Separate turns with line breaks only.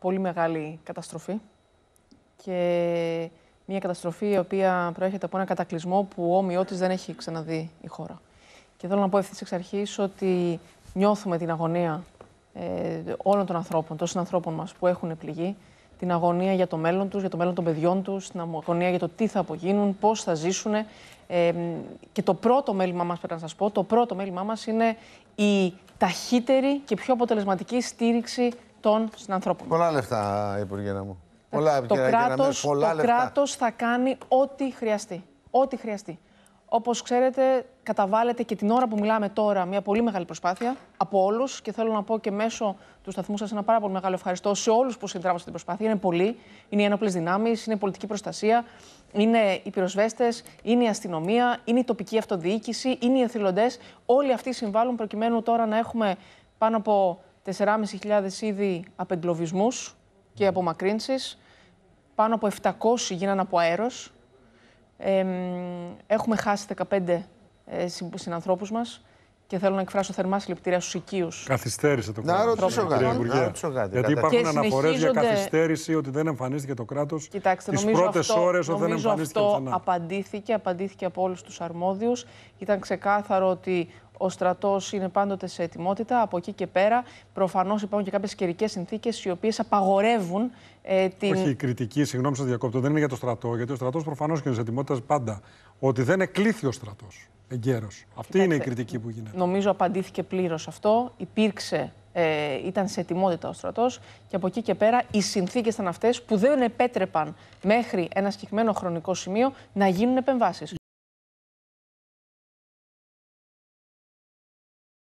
πολύ μεγάλη καταστροφή και μια καταστροφή η οποία προέρχεται από ένα κατακλυσμό που όμοιό της δεν έχει ξαναδεί η χώρα. Και θέλω να πω ευθύς εξ αρχής ότι νιώθουμε την αγωνία ε, όλων των ανθρώπων, των συνανθρώπων μας που έχουν πληγεί, την αγωνία για το μέλλον τους, για το μέλλον των παιδιών τους, την αγωνία για το τι θα απογίνουν, πώς θα ζήσουν. Ε, και το πρώτο μέλημά μας, πρέπει να σας πω, το πρώτο μέλημά μας είναι η ταχύτερη και πιο αποτελεσματική στήριξη των συνανθρώπων. Πολλά λεφτά, Υπουργέ μου. Πολλά, το κράτος, πολλά το κράτος θα κάνει ό,τι χρειαστεί. Ό,τι χρειαστεί. Όπως ξέρετε, καταβάλλεται και την ώρα που μιλάμε τώρα μια πολύ μεγάλη προσπάθεια από όλους και θέλω να πω και μέσω του σταθμού σας ένα πάρα πολύ μεγάλο ευχαριστώ σε όλους που συντράβασαν την προσπάθεια. Είναι πολλοί, είναι οι ένοπλες δυνάμεις, είναι η πολιτική προστασία, είναι οι πυροσβέστες, είναι η αστυνομία, είναι η τοπική αυτοδιοίκηση, είναι οι εθελοντές. Όλοι αυτοί συμβάλλουν προκειμένου τώρα να έχουμε πάνω από 4.500 ήδη απεγκλωβισμούς και απομακρύνσεις Πάνω από 700 γίνανε από αέρος. Ε, έχουμε χάσει 15 ε, συνανθρώπους μας και θέλω να εκφράσω θερμά συλληπιτήρια στους οικείους.
Καθυστέρησε το κράτο. Να ρωτήσω κάτι. Γιατί υπάρχουν αναφορές για καθυστέρηση ότι δεν εμφανίστηκε το κράτος τι πρώτε ώρες όταν δεν εμφανίστηκε αυτό
Απαντήθηκε, απαντήθηκε από όλους τους αρμόδιους. Ήταν ξεκάθαρο ότι ο στρατός είναι πάντοτε σε ετοιμότητα. Από εκεί και πέρα, προφανώς υπάρχουν και κάποιες καιρικές συνθήκες οι οποίες απαγορεύουν ε, την. Όχι, η
κριτική, συγγνώμη, σας διακόπτω, δεν είναι για το στρατό, γιατί ο στρατός προφανώς και είναι σε ετοιμότητα πάντα. Ότι δεν εκλήθη ο στρατός εγκαίρω. Αυτή είναι η κριτική που γίνεται.
Νομίζω απαντήθηκε πλήρως αυτό. Υπήρξε ε, ήταν σε ετοιμότητα ο στρατός και από εκεί και πέρα οι συνθήκες ήταν αυτές που δεν επέτρεπαν μέχρι ένα συγκεκριμένο χρονικό σημείο να γίνουν επεμβάσεις.